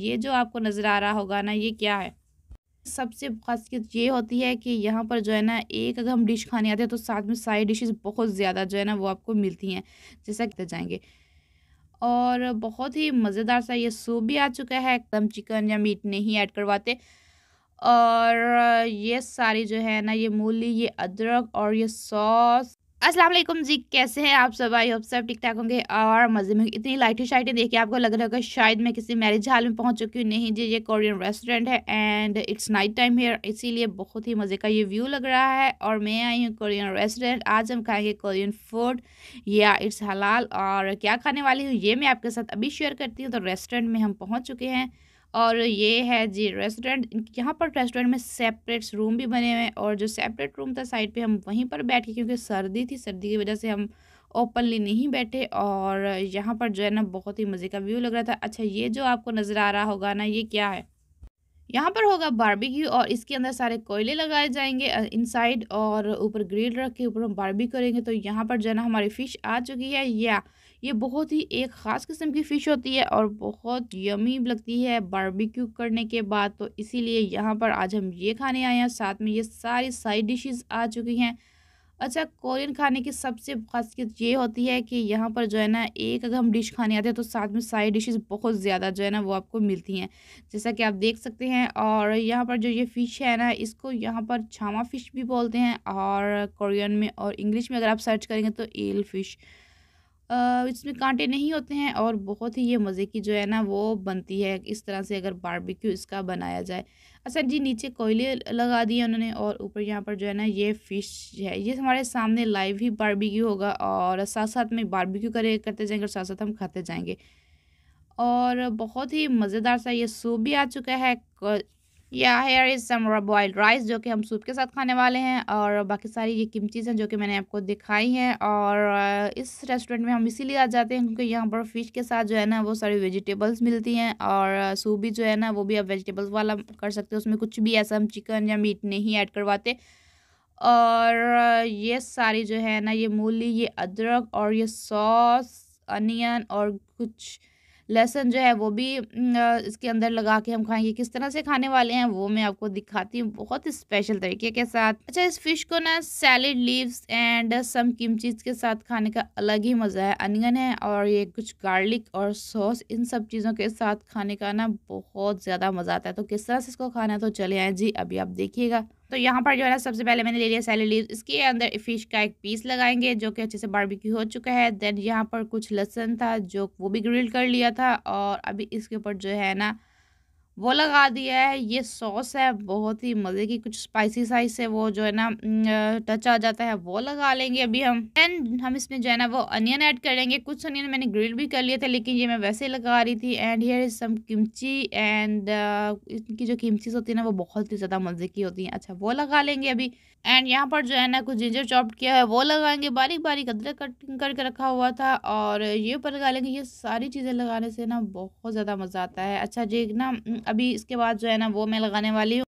ये जो आपको नज़र आ रहा होगा ना ये क्या है सबसे खासियत ये होती है कि यहाँ पर जो है ना एक अगर हम डिश खाने आते हैं तो साथ में सारी डिशेस बहुत ज़्यादा जो है ना वो आपको मिलती हैं जैसा कहते जाएंगे और बहुत ही मज़ेदार सा ये सूप भी आ चुका है एकदम चिकन या मीट नहीं ऐड करवाते और ये सारी जो है ना ये मूली ये अदरक और ये सॉस अस्सलाम वालेकुम जी कैसे हैं आप सब आई होप सब ठीक ठाक होंगे और मज़े में इतनी लाइटें शाइटें देखिए आपको लग रहा होगा शायद मैं किसी मैरिज हाल में पहुंच चुकी हूँ नहीं जी ये कोरियन रेस्टोरेंट है and it's night time here इसीलिए बहुत ही मज़े का ये व्यू लग रहा है और मैं आई हूँ कोरियन रेस्टोरेंट आज हम खाएँगे कोरियन फूड या इट्स हलाल और क्या खाने वाली हूँ ये मैं आपके साथ अभी शेयर करती हूँ तो रेस्टोरेंट में हम पहुँच चुके हैं और ये है जी रेस्टोरेंट यहाँ पर रेस्टोरेंट में सेपरेट रूम भी बने हुए हैं और जो सेपरेट रूम था साइड पे हम वहीं पर बैठे क्योंकि सर्दी थी सर्दी की वजह से हम ओपनली नहीं बैठे और यहाँ पर जो है ना बहुत ही मज़े का व्यू लग रहा था अच्छा ये जो आपको नज़र आ रहा होगा ना ये क्या है यहाँ पर होगा बारबेक्यू और इसके अंदर सारे कोयले लगाए जाएंगे इनसाइड और ऊपर ग्रिल रख के ऊपर हम बारबी करेंगे तो यहाँ पर जाना हमारी फ़िश आ चुकी है या ये बहुत ही एक ख़ास किस्म की फ़िश होती है और बहुत यमी लगती है बारबेक्यू करने के बाद तो इसीलिए यहाँ पर आज हम ये खाने आए हैं साथ में ये सारी साइड डिशेज आ चुकी हैं अच्छा कोरियन खाने की सबसे खासियत ये होती है कि यहाँ पर जो है ना एक अगर हम डिश खाने आते हैं तो साथ में सारी डिशेस बहुत ज़्यादा जो है ना वो आपको मिलती हैं जैसा कि आप देख सकते हैं और यहाँ पर जो ये फ़िश है ना इसको यहाँ पर छामा फ़िश भी बोलते हैं और कोरियन में और इंग्लिश में अगर आप सर्च करेंगे तो एल फ़िश इसमें कांटे नहीं होते हैं और बहुत ही ये मज़े की जो है ना वो बनती है इस तरह से अगर बारबेक्यू इसका बनाया जाए अच्छा जी नीचे कोयले लगा दिए उन्होंने और ऊपर यहाँ पर जो है ना ये फ़िश है ये हमारे सामने लाइव ही बारबेक्यू होगा और साथ साथ में बारबेक्यू करे करते जाएंगे और साथ साथ हम खाते जाएंगे और बहुत ही मज़ेदार सा ये सूप भी आ चुका है या हेयर इज़ समरा बॉयल राइस जो कि हम सूप के साथ खाने वाले हैं और बाकी सारी ये किम चीज़ हैं जो कि मैंने आपको दिखाई हैं और इस रेस्टोरेंट में हम इसीलिए आ जाते हैं क्योंकि यहाँ पर फ़िश के साथ जो है ना वो सारी वेजिटेबल्स मिलती हैं और सूप भी जो है ना वो भी आप वेजिटेबल्स वाला कर सकते हैं उसमें कुछ भी ऐसा हम चिकन या मीट नहीं ऐड करवाते और ये सारी जो है ना ये मूली ये अदरक और ये सॉस अनियन और कुछ लहसन जो है वो भी इसके अंदर लगा के हम खाएंगे किस तरह से खाने वाले हैं वो मैं आपको दिखाती हूँ बहुत स्पेशल तरीके के साथ अच्छा इस फिश को ना salad leaves and some kimchis के साथ खाने का अलग ही मज़ा है अनियन है और ये कुछ गार्लिक और सॉस इन सब चीज़ों के साथ खाने का ना बहुत ज़्यादा मज़ा आता है तो किस तरह से इसको खाना है तो चले आए जी अभी आप देखिएगा तो यहाँ पर जो है ना सबसे पहले मैंने ले लिया सैलरी इसके अंदर फिश का एक पीस लगाएंगे जो कि अच्छे से बारबेक्यू हो चुका है देन यहाँ पर कुछ लहसन था जो वो भी ग्रिल कर लिया था और अभी इसके ऊपर जो है ना वो लगा दिया है ये सॉस है बहुत ही मज़े की कुछ स्पाइसी साइज से वो जो है ना टच आ जाता है वो लगा लेंगे अभी हम एंड हम इसमें जो है ना वो अनियन ऐड करेंगे कुछ अनियन मैंने ग्रिल भी कर लिए थे लेकिन ये मैं वैसे ही लगा रही थी and here is some kimchi and इनकी जो किमचीज होती है ना वो बहुत ही ज़्यादा मज़े की होती हैं अच्छा वो लगा लेंगे अभी एंड यहाँ पर जो है ना कुछ जिंजर चॉप किया है वो लगाएंगे बारीक बारीक अदरक कटिंग करके रखा हुआ था और ये ऊपर लगा लेंगे ये सारी चीज़ें लगाने से ना बहुत ज़्यादा मज़ा आता है अच्छा जी ना अभी इसके बाद जो है ना वो मैं लगाने वाली हूँ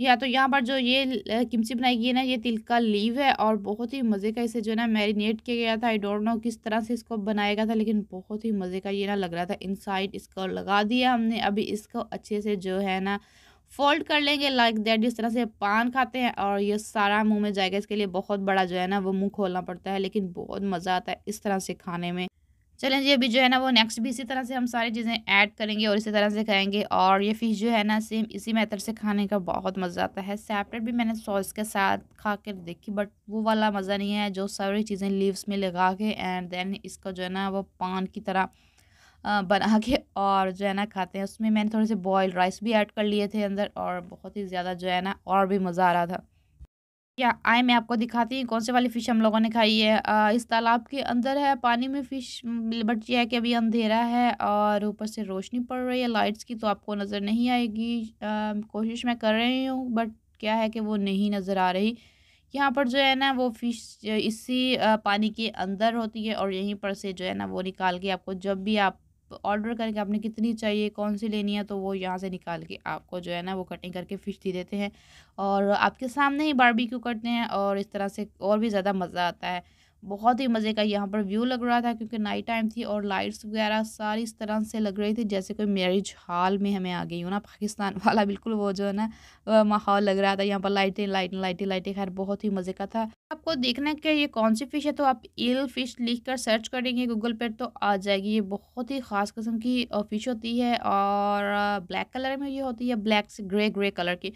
या तो यहाँ पर जो ये किमची बनाई गई है ना ये तिल का लीव है और बहुत ही मज़े का इसे जो है ना मैरिनेट किया गया था आई डोंट नो किस तरह से इसको बनाया गया था लेकिन बहुत ही मज़े का ये ना लग रहा था इनसाइड इसको लगा दिया हमने अभी इसको अच्छे से जो है ना फोल्ड कर लेंगे लाइक दैट जिस तरह से पान खाते हैं और ये सारा मुंह में जाएगा इसके लिए बहुत बड़ा जो है ना वो मुंह खोलना पड़ता है लेकिन बहुत मज़ा आता है इस तरह से खाने में चलें जी अभी जो है ना वो नेक्स्ट भी इसी तरह से हम सारी चीज़ें ऐड करेंगे और इसी तरह से खाएंगे और ये फ़िश जो है ना सेम इसी मेथड से खाने का बहुत मज़ा आता है सेपरेट भी मैंने सॉस के साथ खा कर देखी बट वो वाला मज़ा नहीं है जो सारी चीज़ें लीव्स में लगा के एंड देन इसका जो है ना वो पान की तरह बना के और जो है ना खाते हैं उसमें मैंने थोड़े से बॉयल राइस भी ऐड कर लिए थे अंदर और बहुत ही ज़्यादा जो है ना और भी मज़ा आ रहा था या आए मैं आपको दिखाती हूँ कौन से वाली फ़िश हम लोगों ने खाई है आ, इस तालाब के अंदर है पानी में फ़िश बट यह है कि अभी अंधेरा है और ऊपर से रोशनी पड़ रही है लाइट्स की तो आपको नज़र नहीं आएगी आ, कोशिश मैं कर रही हूँ बट क्या है कि वो नहीं नज़र आ रही यहाँ पर जो है ना वो फ़िश इसी पानी के अंदर होती है और यहीं पर से जो है ना वो निकाल के आपको जब भी आप ऑर्डर करके आपने कितनी चाहिए कौन सी लेनी है तो वो यहाँ से निकाल के आपको जो है ना वो कटिंग करके फ़िश दे देते हैं और आपके सामने ही बारबेक्यू करते हैं और इस तरह से और भी ज़्यादा मज़ा आता है बहुत ही मज़े का यहाँ पर व्यू लग रहा था क्योंकि नाइट टाइम थी और लाइट्स वगैरह सारी इस तरह से लग रही थी जैसे कोई मैरिज हॉल में हमें आ गई हो ना पाकिस्तान वाला बिल्कुल वो जो है ना माहौल लग रहा था यहाँ पर लाइटें लाइटें लाइटें लाइटें खैर बहुत ही मज़े का था आपको देखना कि ये कौन सी फ़िश है तो आप ईल फ़िश लिख कर सर्च करेंगे गूगल पर तो आ जाएगी ये बहुत ही ख़ास किस्म की फ़िश होती है और ब्लैक कलर में ये होती है ब्लैक से ग्रे ग्रे कलर की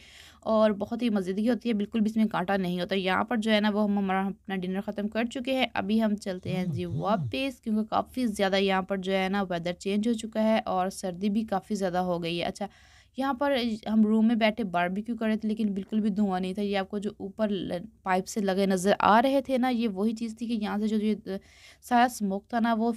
और बहुत ही मज़ेदगी होती है बिल्कुल भी इसमें कांटा नहीं होता यहाँ पर जो है ना वो हम हमारा अपना डिनर ख़त्म कर चुके चुके हैं अभी हम चलते हैं जी हम्म, हम्म। वापस क्योंकि काफ़ी ज़्यादा यहाँ पर जो है ना वेदर चेंज हो चुका है और सर्दी भी काफ़ी ज़्यादा हो गई है अच्छा यहाँ पर हम रूम में बैठे बारबेक्यू कर रहे थे लेकिन बिल्कुल भी धुआं नहीं था ये आपको जो ऊपर पाइप से लगे नज़र आ रहे थे ना ये वही चीज़ थी कि यहाँ से जो ये सारा स्मोक था ना वो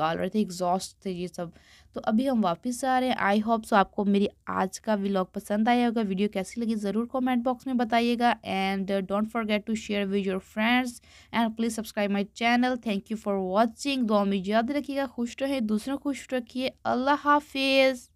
निकाल रहे थे एग्जॉस्ट थे ये सब तो अभी हम वापस जा रहे हैं आई होप सो आपको मेरी आज का व्लॉग पसंद आया होगा वीडियो कैसी लगी ज़रूर कमेंट बॉक्स में बताइएगा and don't forget to share with your friends and please subscribe my channel thank you for watching दो याद रखिएगा खुश रहें दूसरों खुश रखिए अल्लाह हाफिज़